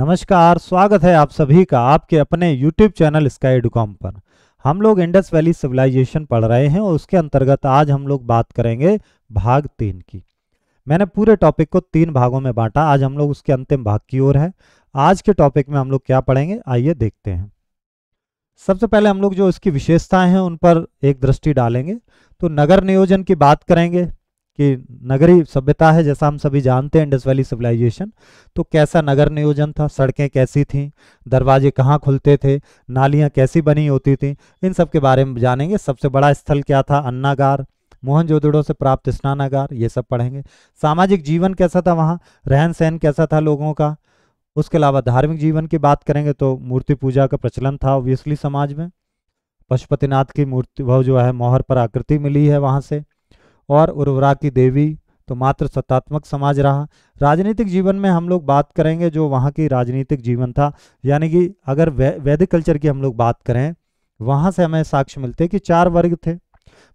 नमस्कार स्वागत है आप सभी का आपके अपने YouTube चैनल स्काई डॉम पर हम लोग इंडस वैली सिविलाइजेशन पढ़ रहे हैं और उसके अंतर्गत आज हम लोग बात करेंगे भाग तीन की मैंने पूरे टॉपिक को तीन भागों में बांटा आज हम लोग उसके अंतिम भाग की ओर है आज के टॉपिक में हम लोग क्या पढ़ेंगे आइए देखते हैं सबसे पहले हम लोग जो इसकी विशेषताएं हैं उन पर एक दृष्टि डालेंगे तो नगर नियोजन की बात करेंगे कि नगरी सभ्यता है जैसा हम सभी जानते हैं इंडस वैली सिविलाइजेशन तो कैसा नगर नियोजन था सड़कें कैसी थीं दरवाजे कहाँ खुलते थे नालियाँ कैसी बनी होती थीं इन सब के बारे में जानेंगे सबसे बड़ा स्थल क्या था अन्नागार मोहनजोदड़ों से प्राप्त स्नानागार ये सब पढ़ेंगे सामाजिक जीवन कैसा था वहाँ रहन सहन कैसा था लोगों का उसके अलावा धार्मिक जीवन की बात करेंगे तो मूर्ति पूजा का प्रचलन था ऑब्वियसली समाज में पशुपतिनाथ की मूर्ति वह जो है मोहर पर आकृति मिली है वहाँ से और उर्वरा की देवी तो मात्र सत्तात्मक समाज रहा राजनीतिक जीवन में हम लोग बात करेंगे जो वहाँ की राजनीतिक जीवन था यानी कि अगर वै, वैदिक कल्चर की हम लोग बात करें वहाँ से हमें साक्ष्य मिलते कि चार वर्ग थे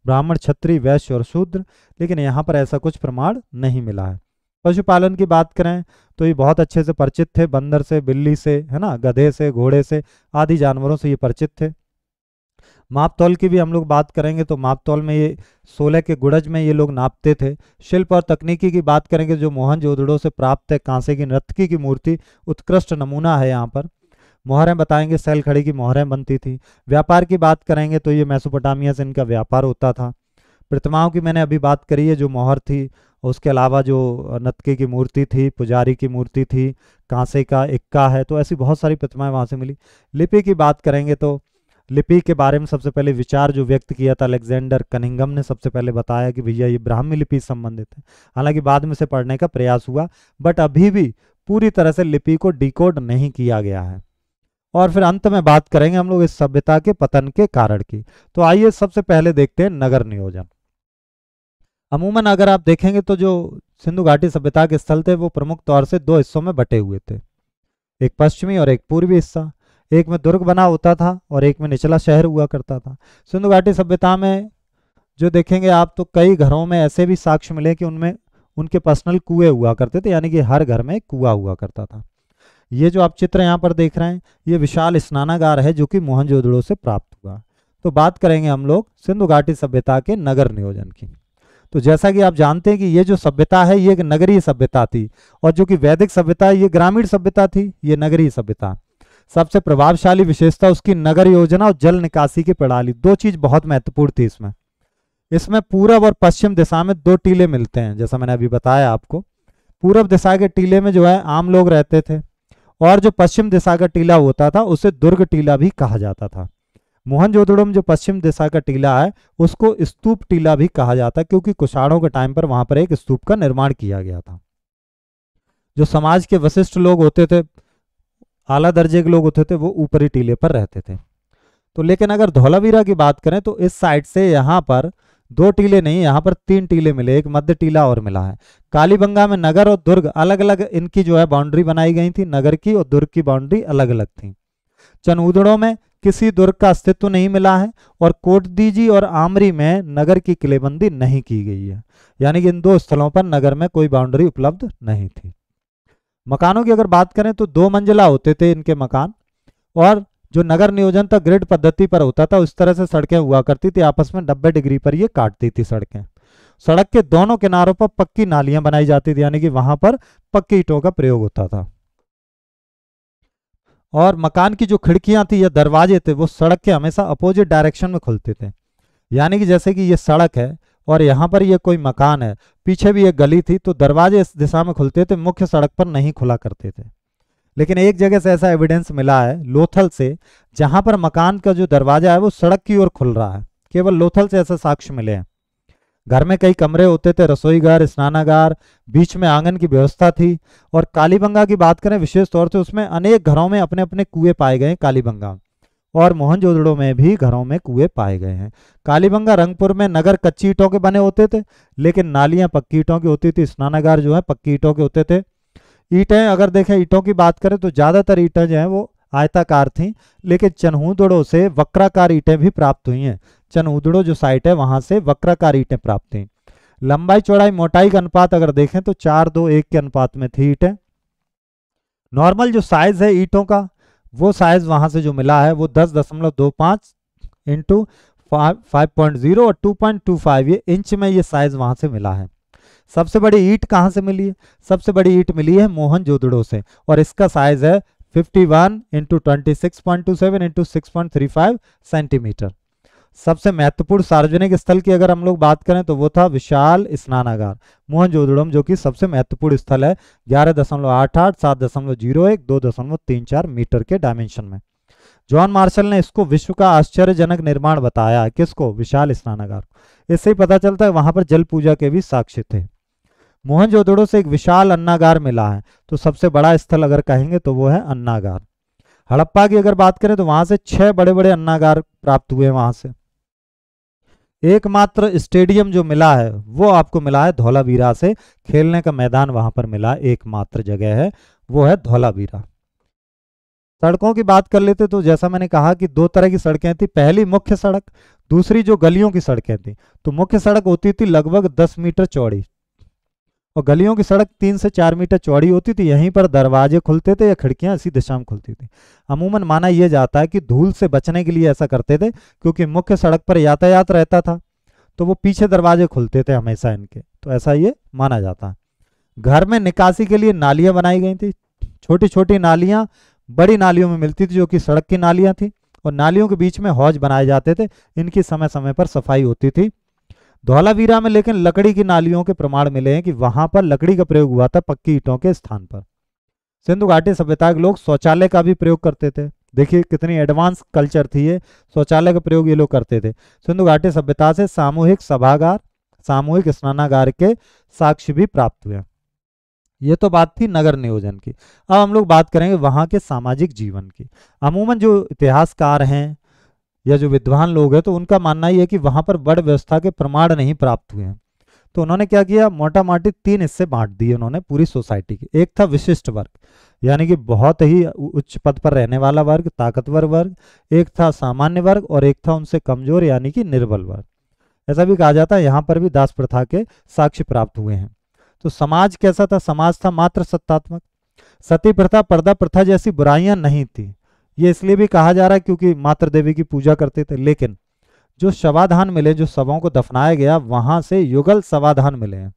ब्राह्मण क्षत्रिय वैश्य और शूद्र लेकिन यहाँ पर ऐसा कुछ प्रमाण नहीं मिला है पशुपालन की बात करें तो ये बहुत अच्छे से परिचित थे बंदर से बिल्ली से है ना गधे से घोड़े से आदि जानवरों से ये परिचित थे माप तौल की भी हम लोग बात करेंगे तो माप तौल में ये सोलह के गुड़ज में ये लोग नापते थे शिल्प और तकनीकी की बात करेंगे जो मोहन जोदड़ो से प्राप्त है कांसे की नर्तकी की मूर्ति उत्कृष्ट नमूना है यहाँ पर मोहरें बताएंगे सैल खड़ी की मोहरें बनती थी व्यापार की बात करेंगे तो ये मैसोपोटामिया से इनका व्यापार होता था प्रतिमाओं की मैंने अभी बात करी है जो मोहर थी उसके अलावा जो नतके की मूर्ति थी पुजारी की मूर्ति थी कांसे का इक्का है तो ऐसी बहुत सारी प्रतिमाएं वहाँ से मिली लिपि की बात करेंगे तो लिपि के बारे में सबसे पहले विचार जो व्यक्त किया था अलेक्जेंडर कनिंगम ने सबसे पहले बताया कि भैया ये ब्राह्मी लिपि संबंधित है हालांकि बाद में से पढ़ने का प्रयास हुआ बट अभी भी पूरी तरह से लिपि को डिकोड नहीं किया गया है और फिर अंत में बात करेंगे हम लोग इस सभ्यता के पतन के कारण की तो आइए सबसे पहले देखते हैं नगर नियोजन अमूमन अगर आप देखेंगे तो जो सिंधु घाटी सभ्यता के स्थल थे वो प्रमुख तौर से दो हिस्सों में बटे हुए थे एक पश्चिमी और एक पूर्वी हिस्सा एक में दुर्ग बना होता था और एक में निचला शहर हुआ करता था सिंधु घाटी सभ्यता में जो देखेंगे आप तो कई घरों में ऐसे भी साक्ष्य मिले कि उनमें उनके पर्सनल कुएं हुआ करते थे यानी कि हर घर में कुआ हुआ करता था ये जो आप चित्र यहाँ पर देख रहे हैं ये विशाल स्नानागार है जो कि मोहनजोदड़ो से प्राप्त हुआ तो बात करेंगे हम लोग सिंधु घाटी सभ्यता के नगर नियोजन की तो जैसा कि आप जानते हैं कि ये जो सभ्यता है ये एक नगरीय सभ्यता थी और जो कि वैदिक सभ्यता ये ग्रामीण सभ्यता थी ये नगरीय सभ्यता सबसे प्रभावशाली विशेषता उसकी नगर योजना और जल निकासी की प्रणाली दो चीज बहुत महत्वपूर्ण थी इसमें इसमें पूरब और पश्चिम दिशा में दो टीले मिलते हैं जैसा मैंने अभी बताया आपको पूर्व दिशा के टीले में जो है आम लोग रहते थे और जो पश्चिम दिशा का टीला होता था उसे दुर्ग टीला भी कहा जाता था मोहनजोदड़ो में जो पश्चिम दिशा का टीला है उसको स्तूप टीला भी कहा जाता है क्योंकि कुषाणों के टाइम पर वहां पर एक स्तूप का निर्माण किया गया था जो समाज के वशिष्ठ लोग होते थे आला दर्जे के लोग होते थे वो ऊपरी टीले पर रहते थे तो लेकिन अगर धौलावीरा की बात करें तो इस साइड से यहाँ पर दो टीले नहीं यहाँ पर तीन टीले मिले एक मध्य टीला और मिला है कालीबंगा में नगर और दुर्ग अलग अलग इनकी जो है बाउंड्री बनाई गई थी नगर की और दुर्ग की बाउंड्री अलग अलग थी चनउदड़ों में किसी दुर्ग का अस्तित्व नहीं मिला है और कोटदीजी और आमरी में नगर की किलेबंदी नहीं की गई है यानी कि इन दो स्थलों पर नगर में कोई बाउंड्री उपलब्ध नहीं थी मकानों की अगर बात करें तो दो मंजिला होते थे इनके मकान और जो नगर नियोजन था ग्रिड पद्धति पर होता था उस तरह से सड़कें हुआ करती थी आपस में नब्बे डिग्री पर ये काटती थी सड़कें सड़क के दोनों किनारों पर पक्की नालियां बनाई जाती थी यानी कि वहां पर पक्की ईटों का प्रयोग होता था और मकान की जो खिड़कियां थी या दरवाजे थे वो सड़क के हमेशा अपोजिट डायरेक्शन में खुलते थे यानी कि जैसे कि ये सड़क है और यहाँ पर ये कोई मकान है पीछे भी एक गली थी तो दरवाजे इस दिशा में खुलते थे मुख्य सड़क पर नहीं खुला करते थे लेकिन एक जगह से ऐसा एविडेंस मिला है लोथल से जहाँ पर मकान का जो दरवाजा है वो सड़क की ओर खुल रहा है केवल लोथल से ऐसे साक्ष्य मिले हैं घर में कई कमरे होते थे रसोई घर स्नानागार बीच में आंगन की व्यवस्था थी और कालीबंगा की बात करें विशेष तौर से उसमें अनेक घरों में अपने अपने कुएं पाए गए कालीबंगा और मोहनजोदड़ो में भी घरों में कुएं पाए गए हैं कालीबंगा रंगपुर में नगर कच्ची ईटों के बने होते थे लेकिन नालियां पक्की ईटों की होती थी स्नानागार जो है पक्की ईटों के होते थे ईटें अगर देखें ईटों की बात करें तो ज़्यादातर ईटें जो हैं वो आयताकार थीं लेकिन चनहूदड़ो से वक्राकार ईटें भी प्राप्त हुई हैं चनहूदड़ो जो साइट है वहां से वक्राकार ईटें प्राप्त हुई लंबाई चौड़ाई मोटाई का अनुपात अगर देखें तो चार दो एक के अनुपात में थी ईटें नॉर्मल जो साइज है ईटों का वो साइज वहां से जो मिला है वो दस दशमलव दो पांच इंटू फाइव पॉइंट जीरो और टू पॉइंट टू फाइव ये इंच में ये साइज वहां से मिला है सबसे बड़ी ईट कहाँ से मिली है सबसे बड़ी ईट मिली है मोहन जोदड़ो से और इसका साइज है fifty one into twenty six point two seven into six point three five centimetre सबसे महत्वपूर्ण सार्वजनिक स्थल की अगर हम लोग बात करें तो वो था विशाल स्नानागार जोदड़म जो कि सबसे महत्वपूर्ण स्थल है ग्यारह दशमलव आठ आठ सात दशमलव जीरो एक दो दशमलव तीन चार मीटर के डायमेंशन में जॉन मार्शल ने इसको विश्व का आश्चर्यजनक निर्माण बताया किसको विशाल स्नानागार इससे ही पता चलता है वहां पर जल पूजा के भी साक्ष्य थे मोहनजोदड़ो से एक विशाल अन्नागार मिला है तो सबसे बड़ा स्थल अगर कहेंगे तो वो है अन्नागार हड़प्पा की अगर बात करें तो वहां से छह बड़े बड़े अन्नागार प्राप्त हुए वहां से एकमात्र स्टेडियम जो मिला है वो आपको मिला है धौलावीरा से खेलने का मैदान वहां पर मिला एकमात्र जगह है वो है धौलावीरा सड़कों की बात कर लेते तो जैसा मैंने कहा कि दो तरह की सड़कें थी पहली मुख्य सड़क दूसरी जो गलियों की सड़कें थी तो मुख्य सड़क होती थी लगभग दस मीटर चौड़ी और गलियों की सड़क तीन से चार मीटर चौड़ी होती थी यहीं पर दरवाजे खुलते थे या खिड़कियां इसी दिशा में खुलती थी अमूमन माना यह जाता है कि धूल से बचने के लिए ऐसा करते थे क्योंकि मुख्य सड़क पर यातायात रहता था तो वो पीछे दरवाजे खुलते थे हमेशा इनके तो ऐसा ये माना जाता है घर में निकासी के लिए नालियाँ बनाई गई थी छोटी छोटी नालियाँ बड़ी नालियों में मिलती थी जो कि सड़क की नालियाँ थी और नालियों के बीच में हौज बनाए जाते थे इनकी समय समय पर सफाई होती थी धौलावीरा में लेकिन लकड़ी की नालियों के प्रमाण मिले हैं कि वहां पर लकड़ी का प्रयोग हुआ था पक्की ईटों के स्थान पर सिंधु घाटी सभ्यता के लोग शौचालय का भी प्रयोग करते थे देखिए कितनी एडवांस कल्चर थी ये शौचालय का प्रयोग ये लोग करते थे सिंधु घाटी सभ्यता से सामूहिक सभागार सामूहिक स्नानागार के साक्ष्य भी प्राप्त हुए ये तो बात थी नगर नियोजन की अब हम लोग बात करेंगे वहाँ के सामाजिक जीवन की अमूमन जो इतिहासकार हैं या जो विद्वान लोग हैं तो उनका मानना ही है कि वहां पर बड़ व्यवस्था के प्रमाण नहीं प्राप्त हुए हैं तो उन्होंने क्या किया मोटा माटी तीन हिस्से बांट दिए उन्होंने पूरी सोसाइटी के एक था विशिष्ट वर्ग यानी कि बहुत ही उच्च पद पर रहने वाला वर्ग ताकतवर वर्ग एक था सामान्य वर्ग और एक था उनसे कमजोर यानी कि निर्बल वर्ग ऐसा भी कहा जाता है यहाँ पर भी दास प्रथा के साक्ष्य प्राप्त हुए हैं तो समाज कैसा था समाज था मात्र सत्तात्मक सती प्रथा पर्दा प्रथा जैसी बुराइयां नहीं थी ये इसलिए भी कहा जा रहा है क्योंकि मातृ देवी की पूजा करते थे लेकिन जो शवाधान मिले जो शवों को दफनाया गया वहां से युगल शवाधान मिले हैं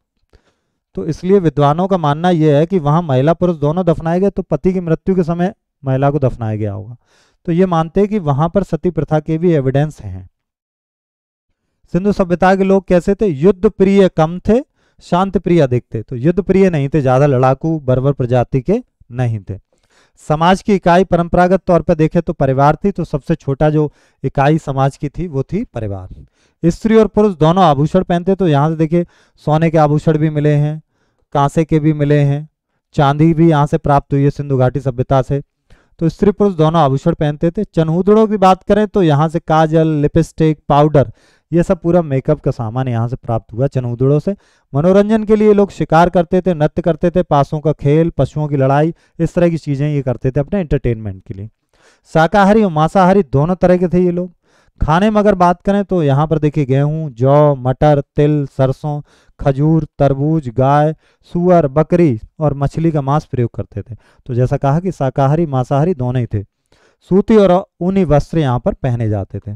तो इसलिए विद्वानों का मानना यह है कि वहां महिला पुरुष दोनों दफनाए गए तो पति की मृत्यु के समय महिला को दफनाया गया होगा तो ये मानते हैं कि वहां पर सती प्रथा के भी एविडेंस हैं सिंधु सभ्यता के लोग कैसे थे युद्ध प्रिय कम थे शांत प्रिय अधिक थे तो युद्ध प्रिय नहीं थे ज्यादा लड़ाकू बर्बर प्रजाति के नहीं थे समाज की इकाई परंपरागत तौर पर देखें तो परिवार थी तो सबसे छोटा जो इकाई समाज की थी वो थी परिवार स्त्री और पुरुष दोनों आभूषण पहनते तो यहाँ से देखिए सोने के आभूषण भी मिले हैं कांसे के भी मिले हैं चांदी भी यहाँ से प्राप्त हुई है सिंधु घाटी सभ्यता से तो स्त्री पुरुष दोनों आभूषण पहनते थे चनहूदड़ों की बात करें तो यहाँ से काजल लिपस्टिक पाउडर ये सब पूरा मेकअप का सामान यहाँ से प्राप्त हुआ चनूदड़ों से मनोरंजन के लिए लोग शिकार करते थे नृत्य करते थे पासों का खेल पशुओं की लड़ाई इस तरह की चीज़ें ये करते थे अपने एंटरटेनमेंट के लिए शाकाहारी और मांसाहारी दोनों तरह के थे ये लोग खाने में अगर बात करें तो यहाँ पर देखिए गेहूँ जौ मटर तिल सरसों खजूर तरबूज गाय सुअर बकरी और मछली का मांस प्रयोग करते थे तो जैसा कहा कि शाकाहारी मांसाहारी दोनों ही थे सूती और ऊनी वस्त्र यहाँ पर पहने जाते थे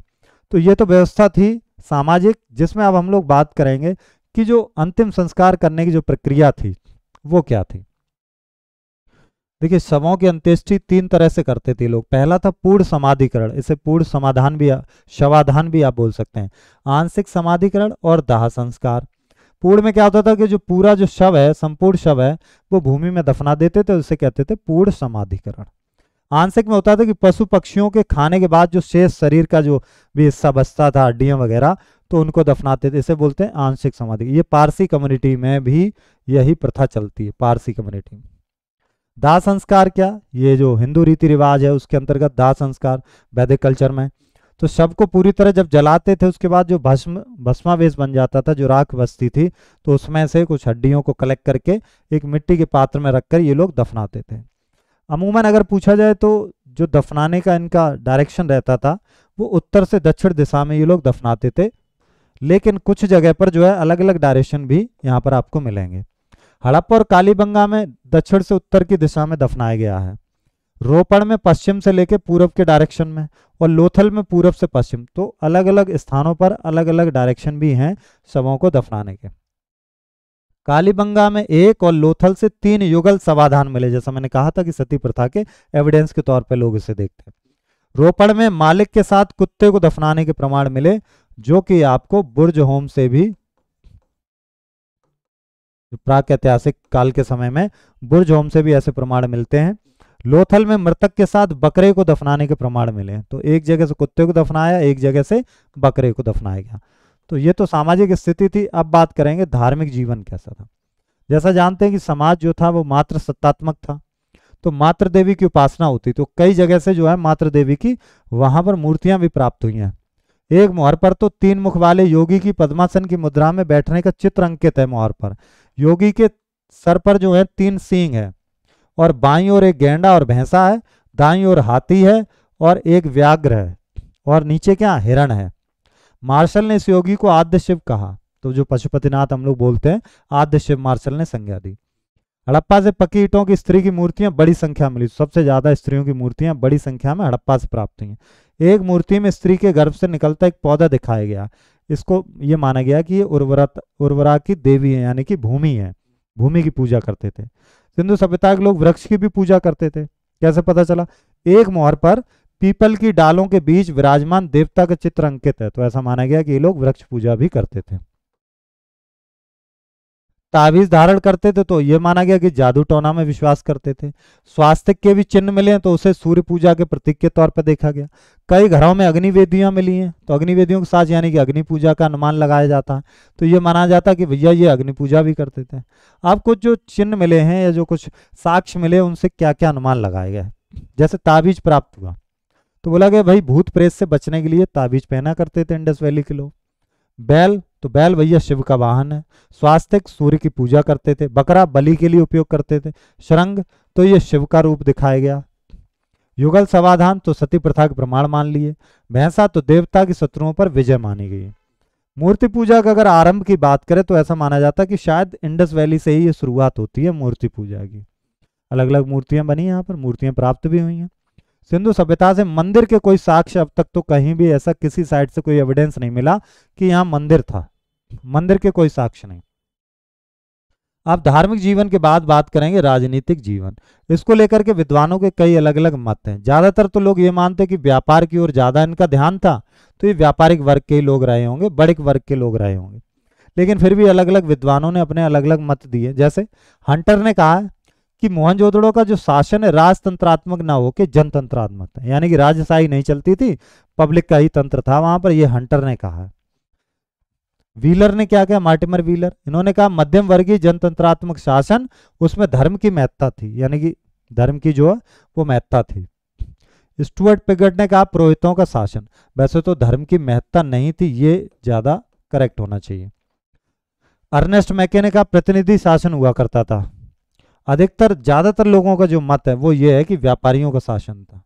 तो ये तो व्यवस्था थी सामाजिक जिसमें अब हम लोग बात करेंगे कि जो अंतिम संस्कार करने की जो प्रक्रिया थी वो क्या थी देखिए शवों की अंत्येष्टि तीन तरह से करते थे लोग पहला था पूर्ण समाधिकरण इसे पूर्ण समाधान भी शवाधान भी आप बोल सकते हैं आंशिक समाधिकरण और दाह संस्कार पूर्ण में क्या होता था कि जो पूरा जो शव है संपूर्ण शव है वो भूमि में दफना देते थे उसे कहते थे पूर्ण समाधिकरण आंशिक में होता था कि पशु पक्षियों के खाने के बाद जो शेष शरीर का जो भी हिस्सा बचता था हड्डियाँ वगैरह तो उनको दफनाते थे इसे बोलते हैं आंशिक समाधि ये पारसी कम्युनिटी में भी यही प्रथा चलती है पारसी कम्युनिटी में दाह संस्कार क्या ये जो हिंदू रीति रिवाज है उसके अंतर्गत दाह संस्कार वैदिक कल्चर में तो शव को पूरी तरह जब जलाते थे उसके बाद जो भस्म भस्मावेश बन जाता था जो राख बस्ती थी तो उसमें से कुछ हड्डियों को कलेक्ट करके एक मिट्टी के पात्र में रखकर ये लोग दफनाते थे अमूमन अगर पूछा जाए तो जो दफनाने का इनका डायरेक्शन रहता था वो उत्तर से दक्षिण दिशा में ये लोग दफनाते थे लेकिन कुछ जगह पर जो है अलग अलग डायरेक्शन भी यहाँ पर आपको मिलेंगे हड़प्पा और कालीबंगा में दक्षिण से उत्तर की दिशा में दफनाया गया है रोपड़ में पश्चिम से लेकर पूरब के डायरेक्शन में और लोथल में पूरब से पश्चिम तो अलग अलग स्थानों पर अलग अलग डायरेक्शन भी हैं शवों को दफनाने के कालीबंगा में एक और लोथल से तीन युगल समाधान मिले जैसा मैंने कहा था कि सती प्रथा के एविडेंस के तौर पर लोग इसे देखते हैं रोपड़ में मालिक के साथ कुत्ते को दफनाने के प्रमाण मिले जो कि आपको बुर्ज होम से भी प्राक ऐतिहासिक काल के समय में बुर्ज होम से भी ऐसे प्रमाण मिलते हैं लोथल में मृतक के साथ बकरे को दफनाने के प्रमाण मिले तो एक जगह से कुत्ते को दफनाया एक जगह से बकरे को दफनाया गया तो ये तो सामाजिक स्थिति थी अब बात करेंगे धार्मिक जीवन कैसा था जैसा जानते हैं कि समाज जो था वो मात्र सत्तात्मक था तो मात्र देवी की उपासना होती तो कई जगह से जो है मात्र देवी की वहां पर मूर्तियां भी प्राप्त हुई हैं एक मोहर पर तो तीन मुख वाले योगी की पद्मासन की मुद्रा में बैठने का चित्र अंकित है मोहर पर योगी के सर पर जो है तीन सींग है और बाई और एक गेंडा और भैंसा है दाई और हाथी है और एक व्याघ्र है और नीचे क्या हिरण है मार्शल ने इस योगी को आद्य शिव कहा तो जो पशुपतिनाथ हम लोग बोलते हैं आद्य शिव मार्शल ने संज्ञा दी हड़प्पा से पक्की ईटों की स्त्री की मूर्तियां बड़ी संख्या में मिली सबसे ज्यादा स्त्रियों की मूर्तियां बड़ी संख्या में हड़प्पा से प्राप्त हुई एक मूर्ति में स्त्री के गर्भ से निकलता एक पौधा दिखाया गया इसको ये माना गया कि ये उर्वरा उर्वरा की देवी है यानी कि भूमि है भूमि की पूजा करते थे सिंधु सभ्यता के लोग वृक्ष की भी पूजा करते थे कैसे पता चला एक मोहर पर पीपल की डालों के बीच विराजमान देवता का चित्र अंकित है तो ऐसा माना गया कि ये लोग वृक्ष पूजा भी करते थे ताबीज धारण करते थे तो ये माना गया कि जादू टोना में विश्वास करते थे स्वास्थ्य के भी चिन्ह मिले हैं तो उसे सूर्य पूजा के प्रतीक के तौर पर देखा गया कई घरों में अग्निवेदियां मिली हैं तो अग्निवेदियों के साथ यानी कि अग्नि पूजा का अनुमान लगाया जाता है तो ये माना जाता कि भैया ये अग्नि पूजा भी करते थे अब कुछ जो चिन्ह मिले हैं या जो कुछ साक्ष्य मिले उनसे क्या क्या अनुमान लगाया गया जैसे ताबीज प्राप्त हुआ तो बोला गया भाई भूत प्रेत से बचने के लिए ताबीज पहना करते थे इंडस वैली के लोग बैल तो बैल भैया शिव का वाहन है स्वास्थ्य सूर्य की पूजा करते थे बकरा बलि के लिए उपयोग करते थे श्रंग तो ये शिव का रूप दिखाया गया युगल समाधान तो सती प्रथा के प्रमाण मान लिए भैंसा तो देवता के शत्रुओं पर विजय मानी गई मूर्ति पूजा का अगर आरंभ की बात करें तो ऐसा माना जाता है कि शायद इंडस वैली से ही ये शुरुआत होती है मूर्ति पूजा की अलग अलग मूर्तियां बनी यहाँ पर मूर्तियां प्राप्त भी हुई हैं सिंधु सभ्यता से मंदिर के कोई साक्ष्य अब तक तो कहीं भी ऐसा किसी साइड से कोई एविडेंस नहीं मिला कि यहाँ मंदिर था मंदिर के कोई साक्ष्य नहीं आप धार्मिक जीवन के बाद बात करेंगे राजनीतिक जीवन इसको लेकर के विद्वानों के कई अलग अलग मत हैं ज्यादातर तो लोग ये मानते हैं कि व्यापार की ओर ज्यादा इनका ध्यान था तो ये व्यापारिक वर्ग के लोग रहे होंगे बड़े वर्ग के लोग रहे होंगे लेकिन फिर भी अलग अलग विद्वानों ने अपने अलग अलग मत दिए जैसे हंटर ने कहा कि मोहनजोदड़ो का जो शासन है राजतंत्रात्मक ना हो के जनतंत्रात्मक था यानी कि राजशाही नहीं चलती थी पब्लिक का ही तंत्र था वहां पर यह हंटर ने कहा व्हीलर ने क्या कहा मार्टिमर व्हीलर इन्होंने कहा मध्यम वर्गीय जनतंत्रात्मक शासन उसमें धर्म की महत्ता थी यानी कि धर्म की जो है वो महत्ता थी स्टुअर्ट पिगट ने कहा पुरोहितों का शासन वैसे तो धर्म की महत्ता नहीं थी ये ज्यादा करेक्ट होना चाहिए अर्नेस्ट मैके ने कहा प्रतिनिधि शासन हुआ करता था अधिकतर ज़्यादातर लोगों का जो मत है वो ये है कि व्यापारियों का शासन था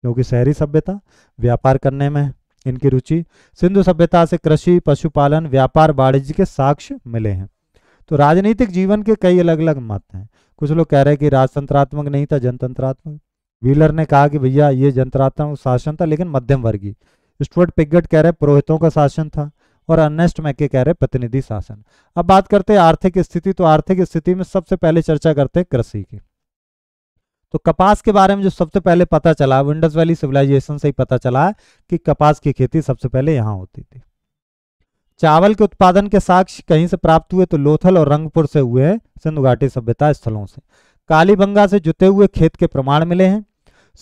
क्योंकि शहरी सभ्यता व्यापार करने में इनकी रुचि सिंधु सभ्यता से कृषि पशुपालन व्यापार वाणिज्य के साक्ष्य मिले हैं तो राजनीतिक जीवन के कई अलग अलग मत हैं कुछ लोग कह रहे हैं कि राजतंत्रात्मक नहीं था जनतंत्रात्मक व्हीलर ने कहा कि भैया ये जनतंत्रात्मक शासन था लेकिन मध्यम वर्गीय स्टुअर्ट पिगट कह रहे हैं पुरोहितों का शासन था और अर्नेस्ट मैके कह रहे प्रतिनिधि शासन अब बात करते हैं आर्थिक स्थिति तो आर्थिक स्थिति में सबसे पहले चर्चा करते हैं कृषि की तो कपास के बारे में जो सबसे पहले पता चला विंडस वैली सिविलाइजेशन से ही पता चला कि कपास की खेती सबसे पहले यहाँ होती थी चावल के उत्पादन के साक्ष्य कहीं से प्राप्त हुए तो लोथल और रंगपुर से हुए हैं सिंधु घाटी सभ्यता स्थलों से कालीबंगा से जुते हुए खेत के प्रमाण मिले हैं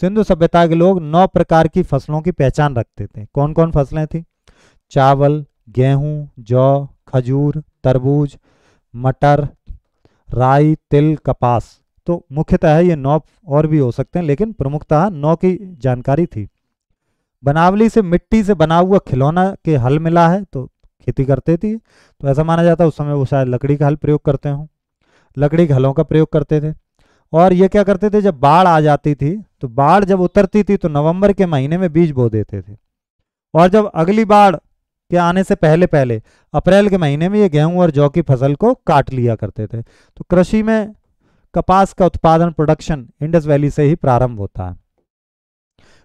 सिंधु सभ्यता के लोग नौ प्रकार की फसलों की पहचान रखते थे कौन कौन फसलें थी चावल गेहूँ जौ खजूर तरबूज मटर राई तिल कपास तो मुख्यतः ये नौ और भी हो सकते हैं लेकिन प्रमुखतः नौ की जानकारी थी बनावली से मिट्टी से बना हुआ खिलौना के हल मिला है तो खेती करते थी तो ऐसा माना जाता है उस समय वो शायद लकड़ी का हल प्रयोग करते हों लकड़ी के हलों का प्रयोग करते थे और ये क्या करते थे जब बाढ़ आ जाती थी तो बाढ़ जब उतरती थी तो नवंबर के महीने में बीज बो देते थे और जब अगली बाढ़ के आने से पहले पहले अप्रैल के महीने में ये गेहूं और जौ की फसल को काट लिया करते थे तो कृषि में कपास का उत्पादन प्रोडक्शन इंडस वैली से ही प्रारंभ होता है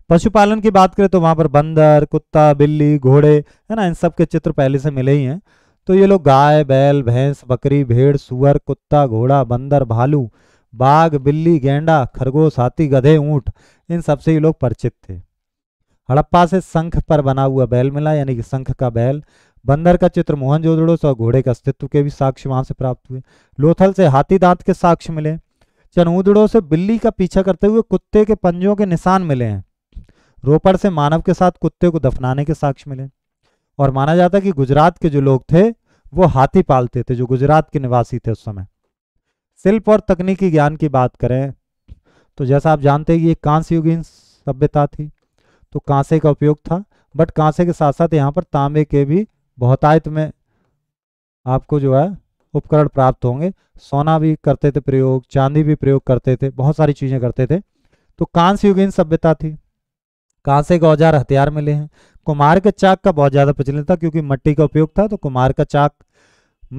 पशुपालन की बात करें तो वहां पर बंदर कुत्ता बिल्ली घोड़े है ना इन सब के चित्र पहले से मिले ही हैं तो ये लोग गाय बैल भैंस बकरी भेड़ सुअर कुत्ता घोड़ा बंदर भालू बाघ बिल्ली गेंडा खरगोश हाथी गधे ऊंट इन सबसे ये लोग परिचित थे हड़प्पा से शंख पर बना हुआ बैल मिला यानी कि शंख का बैल बंदर का चित्र मोहनजोदड़ो से और घोड़े के अस्तित्व के भी साक्ष्य वहां से प्राप्त हुए लोथल से हाथी दांत के साक्ष्य मिले चनऊदड़ों से बिल्ली का पीछा करते हुए कुत्ते के पंजों के निशान मिले हैं रोपड़ से मानव के साथ कुत्ते को दफनाने के साक्ष्य मिले और माना जाता है कि गुजरात के जो लोग थे वो हाथी पालते थे जो गुजरात के निवासी थे उस समय शिल्प और तकनीकी ज्ञान की बात करें तो जैसा आप जानते हैं ये कांस्युगिन सभ्यता थी तो कांसे का उपयोग था बट कांसे के साथ साथ यहाँ पर तांबे के भी बहुतायत में आपको जो है उपकरण प्राप्त होंगे सोना भी करते थे प्रयोग चांदी भी प्रयोग करते थे बहुत सारी चीज़ें करते थे तो कांस्य युगीन सभ्यता थी कांसे का औजार हथियार मिले हैं कुमार के चाक का बहुत ज़्यादा प्रचलित था क्योंकि मिट्टी का उपयोग था तो कुमार का चाक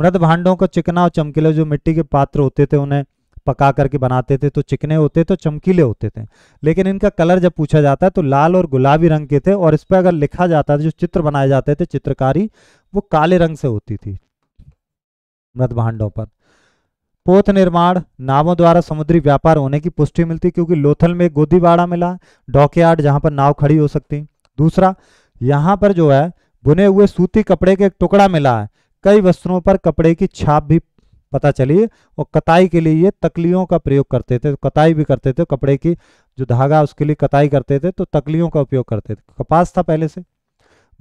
मृद भांडों का चिकना और चमकीले जो मिट्टी के पात्र होते थे उन्हें पका करके बनाते थे तो चिकने होते तो चमकीले होते थे लेकिन इनका कलर जब पूछा जाता है तो लाल और गुलाबी रंग के थे और इस पर अगर लिखा जाता था जो चित्र बनाए जाते थे चित्रकारी वो काले रंग से होती थी मृत भांडों पर पोत निर्माण नावों द्वारा समुद्री व्यापार होने की पुष्टि मिलती क्योंकि लोथल में गोदीवाड़ा मिला डॉकयार्ड जहां पर नाव खड़ी हो सकती दूसरा यहाँ पर जो है बुने हुए सूती कपड़े के एक टुकड़ा मिला है कई वस्त्रों पर कपड़े की छाप भी पता चली और कताई के लिए ये तकलियों का प्रयोग करते थे कताई भी करते थे कपड़े की जो धागा उसके लिए कताई करते थे तो तकलियों का उपयोग करते थे कपास था पहले से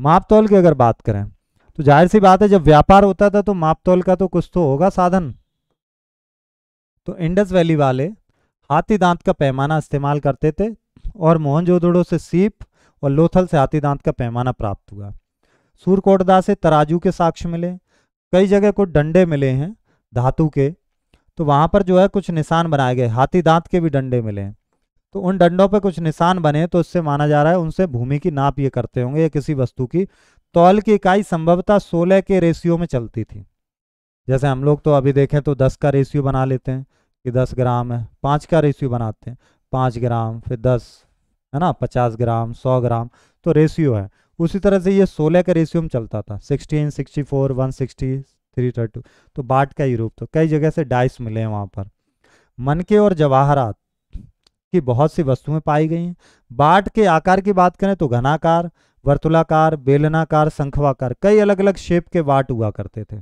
मापतौल की अगर बात करें तो जाहिर सी बात है जब व्यापार होता था तो मापतौल का तो कुछ तो होगा साधन तो इंडस वैली वाले हाथी दांत का पैमाना इस्तेमाल करते थे और मोहनजोदड़ो से सीप और लोथल से हाथी दांत का पैमाना प्राप्त हुआ सूरकोटदा से तराजू के साक्ष्य मिले कई जगह को डंडे मिले हैं धातु के तो वहाँ पर जो है कुछ निशान बनाए गए हाथी दांत के भी डंडे मिले हैं तो उन डंडों पर कुछ निशान बने तो उससे माना जा रहा है उनसे भूमि की नाप ये करते होंगे या किसी वस्तु की तौल की इकाई संभवतः सोलह के रेशियो में चलती थी जैसे हम लोग तो अभी देखें तो दस का रेशियो बना लेते हैं कि दस ग्राम है पाँच का रेशियो बनाते हैं पाँच ग्राम फिर दस है ना पचास ग्राम सौ ग्राम तो रेशियो है उसी तरह से ये सोलह का रेशियो में चलता था sixteen sixty four one sixty three thirty two तो बाट का ही रूप तो कई जगह से डाइस मिले हैं वहाँ पर मनके और जवाहरात की बहुत सी वस्तुएं पाई गई हैं बाट के आकार की बात करें तो घनाकार वर्तुलाकार बेलनाकार शंखवाकार कई अलग अलग शेप के बाट हुआ करते थे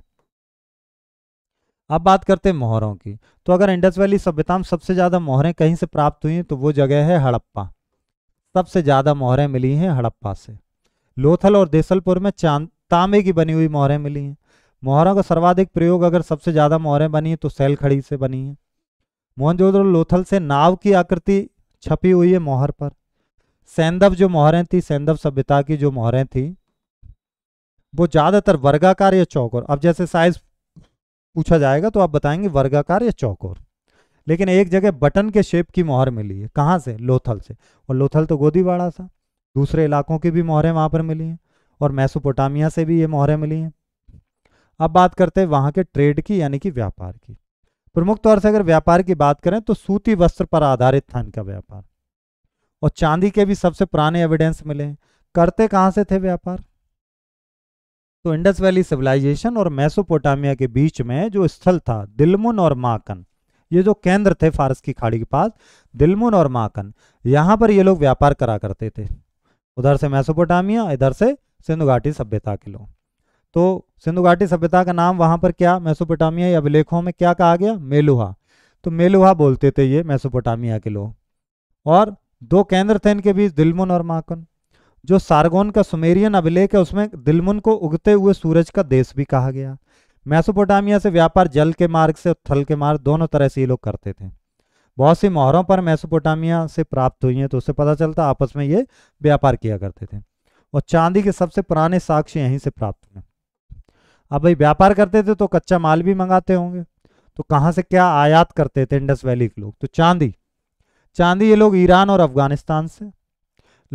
अब बात करते हैं मोहरों की तो अगर इंडस वैली सभ्यता में सबसे ज़्यादा मोहरें कहीं से प्राप्त हुई हैं तो वो जगह है हड़प्पा सबसे ज़्यादा मोहरें मिली हैं हड़प्पा से लोथल और देसलपुर में चांद तांबे की बनी हुई मोहरें मिली हैं मोहरों का सर्वाधिक प्रयोग अगर सबसे ज़्यादा मोहरें बनी हैं तो सेल खड़ी से बनी है मोहनजोदड़ो लोथल से नाव की आकृति छपी हुई है मोहर पर सैंदव जो मोहरें थी सैंदव सभ्यता की जो मोहरें थी वो ज़्यादातर वर्गाकार या चौकोर अब जैसे साइज पूछा जाएगा तो आप बताएंगे वर्गाकार या चौकोर लेकिन एक जगह बटन के शेप की मोहर मिली है कहाँ से लोथल से और लोथल तो गोदीवाड़ा सा दूसरे इलाकों की भी मोहरें वहाँ पर मिली हैं और मैसोपोटामिया से भी ये मोहरें मिली हैं अब बात करते हैं वहां के ट्रेड की यानी कि व्यापार की प्रमुख तौर से अगर व्यापार की बात करें तो सूती वस्त्र पर आधारित था इनका व्यापार और चांदी के भी सबसे पुराने एविडेंस मिले हैं करते कहां से थे व्यापार तो इंडस वैली सिविलाइजेशन और मैसोपोटामिया के बीच में जो स्थल था दिलमुन और माकन ये जो केंद्र थे फारस की खाड़ी के पास दिलमुन और माकन यहाँ पर ये लोग व्यापार करा करते थे उधर से मैसोपोटामिया इधर से सिंधु घाटी सभ्यता के लोग तो सिंधु घाटी सभ्यता का नाम वहां पर क्या मैसोपोटामिया या अभिलेखों में क्या कहा गया मेलुहा तो मेलुहा बोलते थे ये मैसोपोटामिया के लोग और दो केंद्र थे इनके बीच दिलमुन और माकुन जो सारगोन का सुमेरियन अभिलेख है उसमें दिलमुन को उगते हुए सूरज का देश भी कहा गया मैसोपोटामिया से व्यापार जल के मार्ग से थल के मार्ग दोनों तरह से ये लोग करते थे बहुत सी मोहरों पर मैसोपोटामिया से प्राप्त हुई हैं तो उससे पता चलता आपस में ये व्यापार किया करते थे और चांदी के सबसे पुराने साक्ष्य यहीं से प्राप्त हुए अब भाई व्यापार करते थे तो कच्चा माल भी मंगाते होंगे तो कहाँ से क्या आयात करते थे इंडस वैली के लोग तो चांदी चांदी ये लोग ईरान और अफगानिस्तान से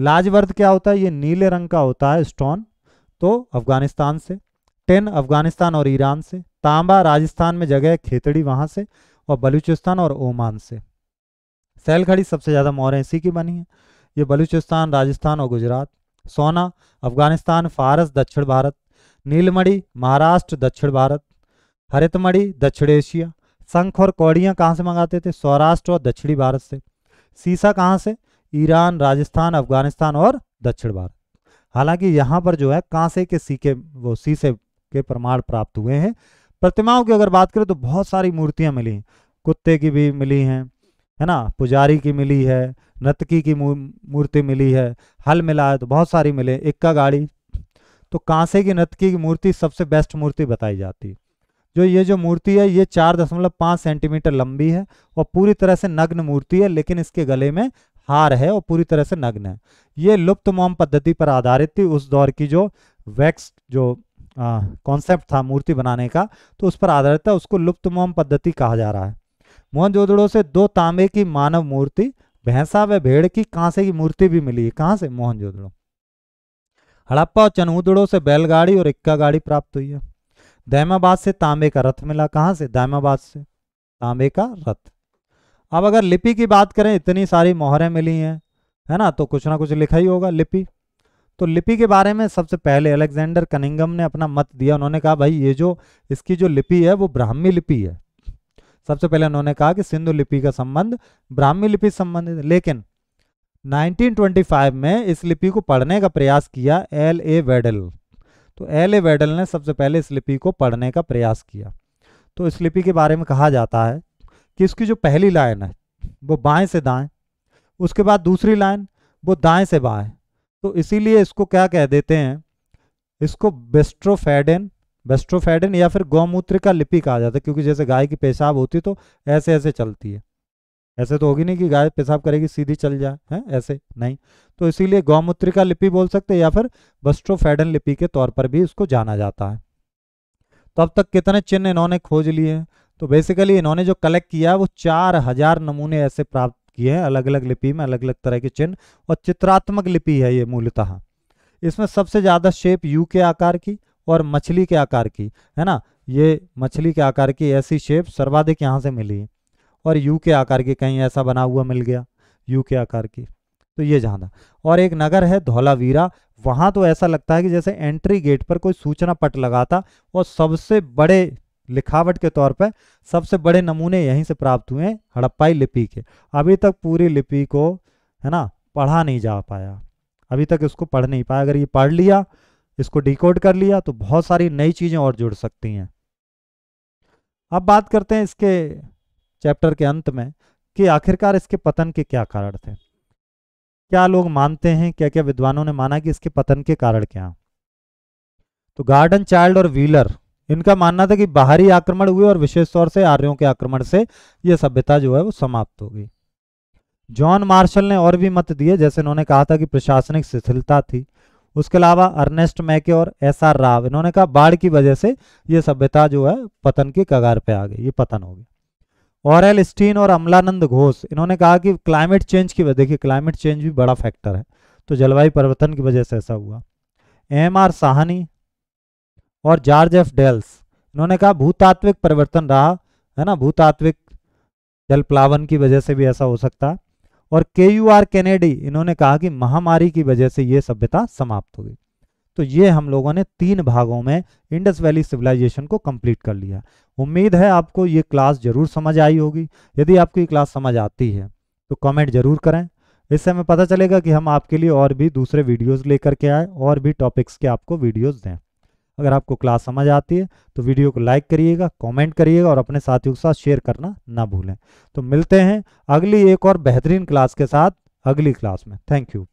लाजवर्द क्या होता है ये नीले रंग का होता है स्टोन तो अफगानिस्तान से टेन अफगानिस्तान और ईरान से तांबा राजस्थान में जगह खेतड़ी वहाँ से और बलूचिस्तान और ओमान से सैल खड़ी सबसे ज़्यादा मोहरें इसी की बनी है ये बलूचिस्तान राजस्थान और गुजरात सोना अफगानिस्तान फारस दक्षिण भारत नीलमढ़ी महाराष्ट्र दक्षिण भारत हरितमढ़ी दक्षिण एशिया शंख और कौड़ियाँ कहाँ से मंगाते थे सौराष्ट्र और दक्षिणी भारत से सीसा कहाँ से ईरान राजस्थान अफगानिस्तान और दक्षिण भारत हालांकि यहाँ पर जो है कांसे के सीके वो सीसे के प्रमाण प्राप्त हुए हैं प्रतिमाओं की अगर बात करें तो बहुत सारी मूर्तियाँ मिली हैं कुत्ते की भी मिली हैं है ना पुजारी की मिली है नतकी की मूर्ति मिली है हल मिला है तो बहुत सारी मिले इक्का गाड़ी तो कांसे की नतकी की मूर्ति सबसे बेस्ट मूर्ति बताई जाती है जो ये जो मूर्ति है ये चार दशमलव पाँच सेंटीमीटर लंबी है और पूरी तरह से नग्न मूर्ति है लेकिन इसके गले में हार है और पूरी तरह से नग्न है ये लुप्त मोम पद्धति पर आधारित थी उस दौर की जो वैक्स जो कॉन्सेप्ट था मूर्ति बनाने का तो उस पर आधारित था उसको लुप्त मोम पद्धति कहा जा रहा है मोहनजोदड़ो से दो तांबे की मानव मूर्ति भैंसा व भेड़ की कांसे की मूर्ति भी मिली है कहाँ से मोहनजोदड़ो हड़प्पा और चनहुदड़ों से बैलगाड़ी और इक्का गाड़ी प्राप्त हुई है दैमाबाद से तांबे का रथ मिला कहाँ से दैमाबाद से तांबे का रथ अब अगर लिपि की बात करें इतनी सारी मोहरें मिली हैं है ना तो कुछ ना कुछ लिखा ही होगा लिपि तो लिपि के बारे में सबसे पहले अलेक्जेंडर कनिंगम ने अपना मत दिया उन्होंने कहा भाई ये जो इसकी जो लिपि है वो ब्राह्मी लिपि है सबसे पहले उन्होंने कहा कि सिंधु लिपि का संबंध ब्राह्मी लिपि संबंधित लेकिन 1925 में इस लिपि को पढ़ने का प्रयास किया एल ए वेडल तो एल ए वेडल ने सबसे पहले इस लिपि को पढ़ने का प्रयास किया तो इस लिपि के बारे में कहा जाता है कि इसकी जो पहली लाइन है वो बाएं से दाएं उसके बाद दूसरी लाइन वो दाएं से बाएं तो इसीलिए इसको क्या कह देते हैं इसको बेस्ट्रोफेडन बेस्ट्रोफेडन या फिर गौमूत्र का लिपि कहा जाता है क्योंकि जैसे गाय की पेशाब होती है तो ऐसे ऐसे चलती है ऐसे तो होगी नहीं कि गाय पेशाब करेगी सीधी चल जाए है ऐसे नहीं तो इसीलिए गौमूत्रिका लिपि बोल सकते हैं या फिर बस्ट्रोफेडन लिपि के तौर पर भी इसको जाना जाता है तो अब तक कितने चिन्ह इन्होंने खोज लिए हैं तो बेसिकली इन्होंने जो कलेक्ट किया वो चार हजार नमूने ऐसे प्राप्त किए हैं अलग अलग लिपि में अलग अलग तरह के चिन्ह और चित्रात्मक लिपि है ये मूलतः इसमें सबसे ज़्यादा शेप यू के आकार की और मछली के आकार की है ना ये मछली के आकार की ऐसी शेप सर्वाधिक यहाँ से मिली है और यू के आकार के कहीं ऐसा बना हुआ मिल गया यू के आकार की तो ये जहाँ था और एक नगर है धौलावीरा वहाँ तो ऐसा लगता है कि जैसे एंट्री गेट पर कोई सूचना पट लगा था और सबसे बड़े लिखावट के तौर पर सबसे बड़े नमूने यहीं से प्राप्त हुए हैं हड़प्पाई लिपि के अभी तक पूरी लिपि को है ना पढ़ा नहीं जा पाया अभी तक इसको पढ़ नहीं पाया अगर ये पढ़ लिया इसको डिकोड कर लिया तो बहुत सारी नई चीज़ें और जुड़ सकती हैं अब बात करते हैं इसके चैप्टर के अंत में कि आखिरकार इसके पतन के क्या कारण थे क्या लोग मानते हैं क्या क्या विद्वानों ने माना कि इसके पतन के कारण क्या तो गार्डन चाइल्ड और व्हीलर इनका मानना था कि बाहरी आक्रमण हुए और विशेष तौर से आर्यों के आक्रमण से यह सभ्यता जो है वो समाप्त हो गई जॉन मार्शल ने और भी मत दिए जैसे उन्होंने कहा था कि प्रशासनिक शिथिलता थी उसके अलावा अर्नेस्ट मैके और एस आर राव इन्होंने कहा बाढ़ की वजह से ये सभ्यता जो है पतन के कगार पे आ गई ये पतन हो गया और एल स्टीन और अमलानंद घोष इन्होंने कहा कि क्लाइमेट चेंज की वजह देखिए क्लाइमेट चेंज भी बड़ा फैक्टर है तो जलवायु परिवर्तन की वजह से ऐसा हुआ एम आर साहनी और जॉर्ज एफ डेल्स इन्होंने कहा भूतात्विक परिवर्तन रहा है ना भूतात्विक जल प्लावन की वजह से भी ऐसा हो सकता है और के यू आर कैनेडी इन्होंने कहा कि महामारी की वजह से ये सभ्यता समाप्त हो गई तो ये हम लोगों ने तीन भागों में इंडस वैली सिविलाइजेशन को कंप्लीट कर लिया उम्मीद है आपको ये क्लास जरूर समझ आई होगी यदि आपको ये क्लास समझ आती है तो कमेंट जरूर करें इससे हमें पता चलेगा कि हम आपके लिए और भी दूसरे वीडियोस लेकर के आए और भी टॉपिक्स के आपको वीडियोस दें अगर आपको क्लास समझ आती है तो वीडियो को लाइक करिएगा कमेंट करिएगा और अपने साथियों के साथ शेयर करना ना भूलें तो मिलते हैं अगली एक और बेहतरीन क्लास के साथ अगली क्लास में थैंक यू